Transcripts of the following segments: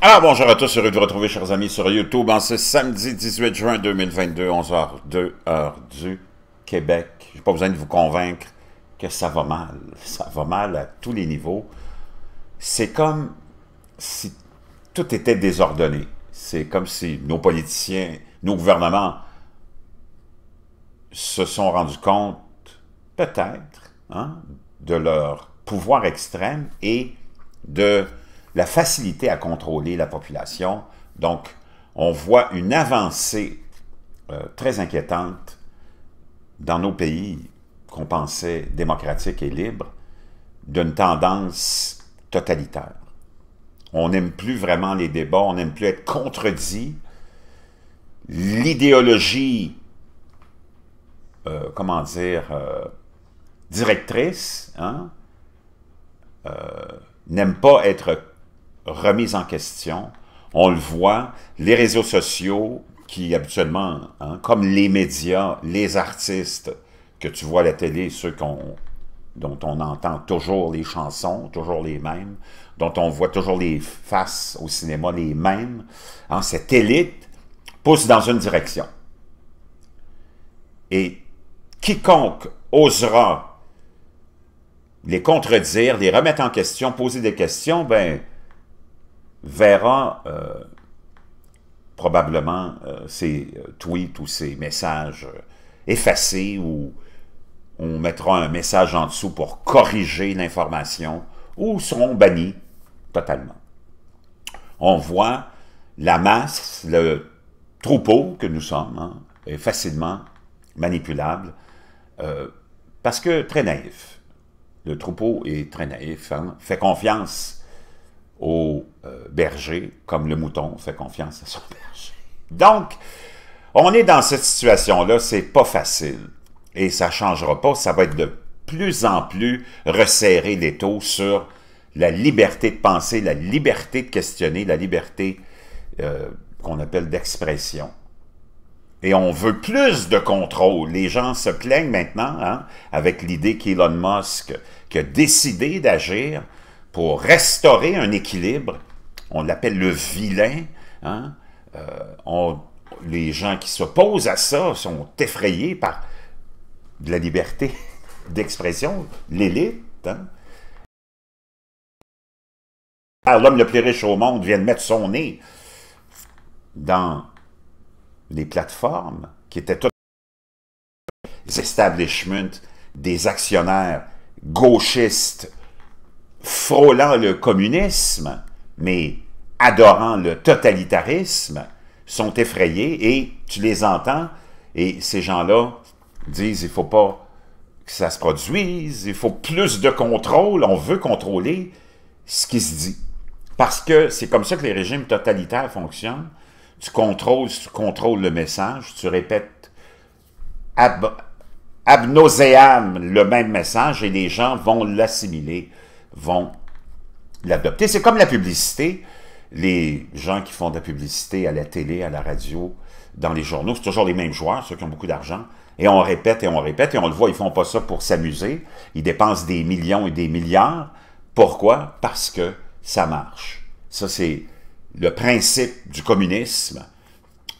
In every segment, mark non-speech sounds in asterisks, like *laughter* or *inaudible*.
Alors, ah, bonjour à tous, heureux de vous retrouver, chers amis, sur YouTube en ce samedi 18 juin 2022, 11h02, heure du Québec. J'ai pas besoin de vous convaincre que ça va mal. Ça va mal à tous les niveaux. C'est comme si tout était désordonné. C'est comme si nos politiciens, nos gouvernements se sont rendus compte, peut-être, hein, de leur pouvoir extrême et de la facilité à contrôler la population. Donc, on voit une avancée euh, très inquiétante dans nos pays qu'on pensait démocratiques et libres d'une tendance totalitaire. On n'aime plus vraiment les débats, on n'aime plus être contredit. L'idéologie, euh, comment dire, euh, directrice, hein, n'aime pas être remise en question. On le voit, les réseaux sociaux qui habituellement, hein, comme les médias, les artistes que tu vois à la télé, ceux qu'on dont on entend toujours les chansons, toujours les mêmes, dont on voit toujours les faces au cinéma les mêmes, en hein, cette élite pousse dans une direction. Et quiconque osera les contredire, les remettre en question, poser des questions, ben, verra euh, probablement euh, ses euh, tweets ou ses messages effacés ou on mettra un message en dessous pour corriger l'information ou seront bannis totalement. On voit la masse, le troupeau que nous sommes, hein, est facilement manipulable parce que très naïf. Le troupeau est très naïf, hein. fait confiance au euh, berger, comme le mouton fait confiance à son *laughs* berger. Donc, on est dans cette situation-là, c'est pas facile. Et ça changera pas, ça va être de plus en plus resserré les taux sur la liberté de penser, la liberté de questionner, la liberté euh, qu'on appelle d'expression. Et on veut plus de contrôle. Les gens se plaignent maintenant hein, avec l'idée qu'Elon Musk a décidé d'agir pour restaurer un équilibre, on l'appelle le vilain, hein, euh, les gens qui s'opposent à ça sont effrayés par de la liberté *laughs* d'expression, l'élite. Hein. Ah, l'homme le plus riche au monde vient de mettre son nez dans les plateformes qui étaient toutes les establishments des actionnaires gauchistes frôlant le communisme, mais adorant le totalitarisme, sont effrayés et tu les entends et ces gens-là disent il faut pas que ça se produise, il faut plus de contrôle, on veut contrôler ce qui se dit. Parce que c'est comme ça que les régimes totalitaires fonctionnent. Tu contrôles, tu contrôles le message, tu répètes ab, ab le même message et les gens vont l'assimiler vont l'adopter. C'est comme la publicité. Les gens qui font de la publicité à la télé, à la radio, dans les journaux, c'est toujours les mêmes joueurs, ceux qui ont beaucoup d'argent. Et on répète et on répète et on le voit, ils font pas ça pour s'amuser. Ils dépensent des millions et des milliards. Pourquoi? Parce que ça marche. Ça, c'est le principe du communisme,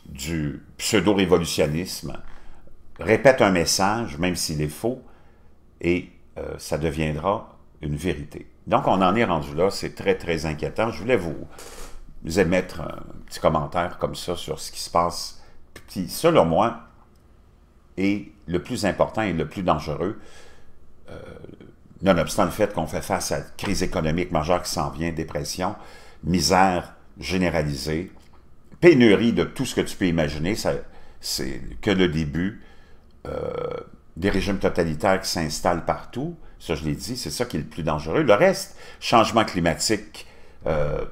du pseudo-révolutionnisme. Répète un message, même s'il est faux, et euh, ça deviendra une vérité. Donc, on en est rendu là. C'est très, très inquiétant. Je voulais vous, émettre un petit commentaire comme ça sur ce qui se passe, qui, selon moi, est le plus important et le plus dangereux, euh, nonobstant le fait qu'on fait face à une crise économique majeure qui s'en vient, dépression, misère généralisée, pénurie de tout ce que tu peux imaginer, c'est que le début euh, des régimes totalitaires qui s'installent partout, ça, je l'ai dit, c'est ça qui est le plus dangereux. Le reste, changement climatique, euh,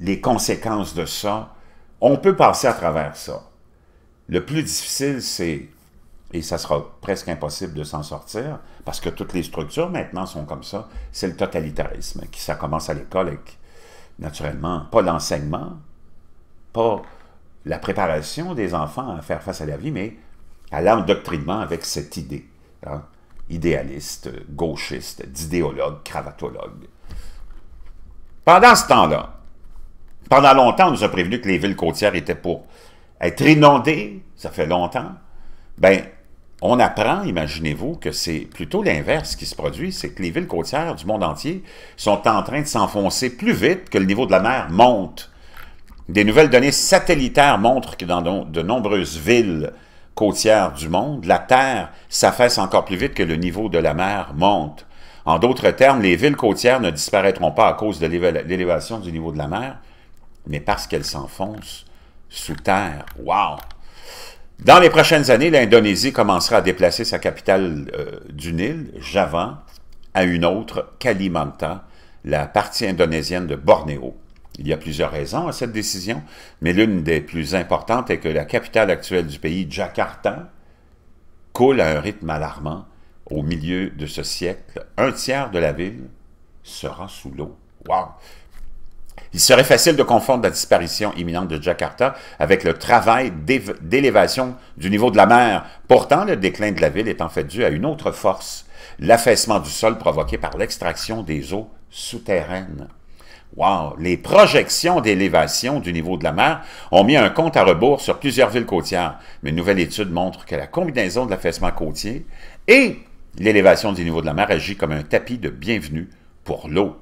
les conséquences de ça, on peut passer à travers ça. Le plus difficile, c'est, et ça sera presque impossible de s'en sortir, parce que toutes les structures maintenant sont comme ça, c'est le totalitarisme, qui ça commence à l'école avec, naturellement, pas l'enseignement, pas la préparation des enfants à faire face à la vie, mais à l'endoctrinement avec cette idée. Hein idéaliste, gauchiste, d'idéologue, cravatologue. Pendant ce temps-là, pendant longtemps, on nous a prévenu que les villes côtières étaient pour être inondées, ça fait longtemps. Ben, on apprend, imaginez-vous, que c'est plutôt l'inverse qui se produit, c'est que les villes côtières du monde entier sont en train de s'enfoncer plus vite que le niveau de la mer monte. Des nouvelles données satellitaires montrent que dans de nombreuses villes côtière du monde, la terre s'affaisse encore plus vite que le niveau de la mer monte. En d'autres termes, les villes côtières ne disparaîtront pas à cause de l'élévation du niveau de la mer, mais parce qu'elles s'enfoncent sous terre. Wow! Dans les prochaines années, l'Indonésie commencera à déplacer sa capitale euh, du Nil, Java, à une autre, Kalimantan, la partie indonésienne de Bornéo. Il y a plusieurs raisons à cette décision, mais l'une des plus importantes est que la capitale actuelle du pays, Jakarta, coule à un rythme alarmant. Au milieu de ce siècle, un tiers de la ville sera sous l'eau. Wow! Il serait facile de confondre la disparition imminente de Jakarta avec le travail d'élévation du niveau de la mer. Pourtant, le déclin de la ville est en fait dû à une autre force, l'affaissement du sol provoqué par l'extraction des eaux souterraines. Les projections d'élévation du niveau de la mer ont mis un compte à rebours sur plusieurs villes côtières. Mais une nouvelle étude montre que la combinaison de l'affaissement côtier et l'élévation du niveau de la mer agit comme un tapis de bienvenue pour l'eau.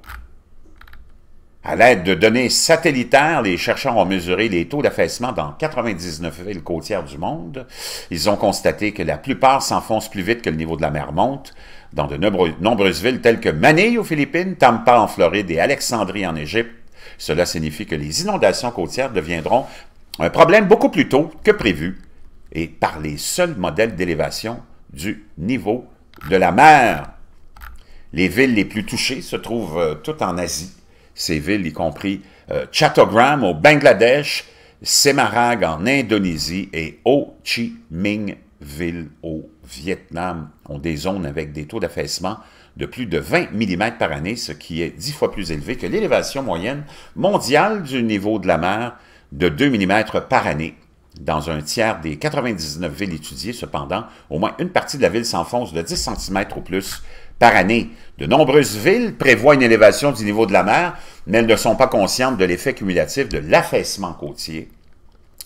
À l'aide de données satellitaires, les chercheurs ont mesuré les taux d'affaissement dans 99 villes côtières du monde. Ils ont constaté que la plupart s'enfoncent plus vite que le niveau de la mer monte dans de nombreuses villes telles que Manille aux Philippines, Tampa en Floride et Alexandrie en Égypte. Cela signifie que les inondations côtières deviendront un problème beaucoup plus tôt que prévu et par les seuls modèles d'élévation du niveau de la mer. Les villes les plus touchées se trouvent euh, toutes en Asie ces villes, y compris euh, Chattogram au Bangladesh, Semarang en Indonésie et Ho Chi Minh Ville au Vietnam, ont des zones avec des taux d'affaissement de plus de 20 mm par année, ce qui est dix fois plus élevé que l'élévation moyenne mondiale du niveau de la mer de 2 mm par année. Dans un tiers des 99 villes étudiées, cependant, au moins une partie de la ville s'enfonce de 10 cm ou plus par année. De nombreuses villes prévoient une élévation du niveau de la mer, mais elles ne sont pas conscientes de l'effet cumulatif de l'affaissement côtier,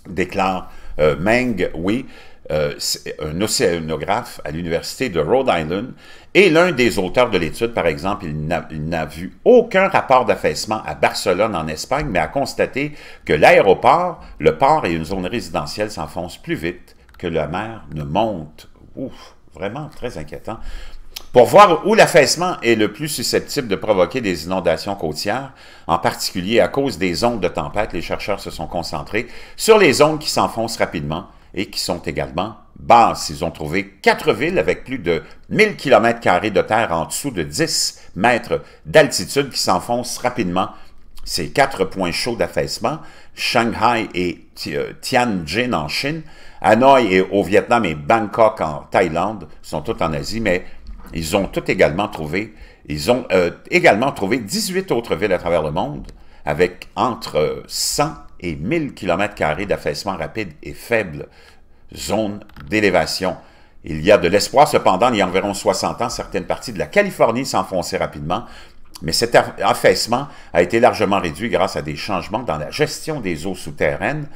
déclare euh, Meng Wei, euh, un océanographe à l'Université de Rhode Island, et l'un des auteurs de l'étude, par exemple, il n'a vu aucun rapport d'affaissement à Barcelone en Espagne, mais a constaté que l'aéroport, le port et une zone résidentielle s'enfoncent plus vite que la mer ne monte. Ouf, vraiment très inquiétant. Pour voir où l'affaissement est le plus susceptible de provoquer des inondations côtières, en particulier à cause des ondes de tempête, les chercheurs se sont concentrés sur les ondes qui s'enfoncent rapidement et qui sont également basses. Ils ont trouvé quatre villes avec plus de 1000 km de terre en dessous de 10 mètres d'altitude qui s'enfoncent rapidement. Ces quatre points chauds d'affaissement, Shanghai et euh, Tianjin en Chine, Hanoï et au Vietnam et Bangkok en Thaïlande, sont toutes en Asie, mais ils ont tout également trouvé, ils ont euh, également trouvé 18 autres villes à travers le monde avec entre 100 euh, et 1000 km d'affaissement rapide et faible zone d'élévation. Il y a de l'espoir, cependant, il y a environ 60 ans, certaines parties de la Californie s'enfonçaient rapidement, mais cet affaissement a été largement réduit grâce à des changements dans la gestion des eaux souterraines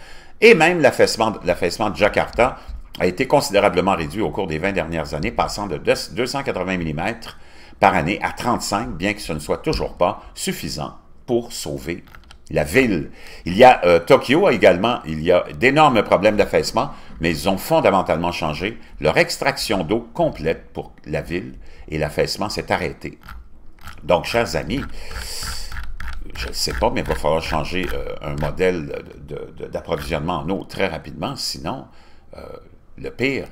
et même l'affaissement de Jakarta a été considérablement réduit au cours des 20 dernières années, passant de 280 mm par année à 35, bien que ce ne soit toujours pas suffisant pour sauver la ville. Il y a euh, Tokyo également, il y a d'énormes problèmes d'affaissement, mais ils ont fondamentalement changé leur extraction d'eau complète pour la ville et l'affaissement s'est arrêté. Donc, chers amis, je ne sais pas, mais il va falloir changer euh, un modèle d'approvisionnement en eau très rapidement, sinon euh, le pire,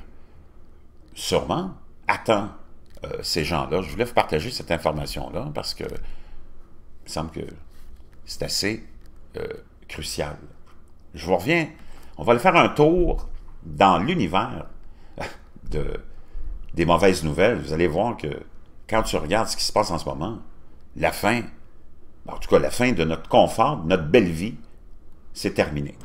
sûrement, attend euh, ces gens-là. Je voulais vous partager cette information-là parce que il me semble que c'est assez euh, crucial. Je vous reviens. On va aller faire un tour dans l'univers euh, de, des mauvaises nouvelles. Vous allez voir que quand tu regardes ce qui se passe en ce moment, la fin, en tout cas la fin de notre confort, de notre belle vie, c'est terminé.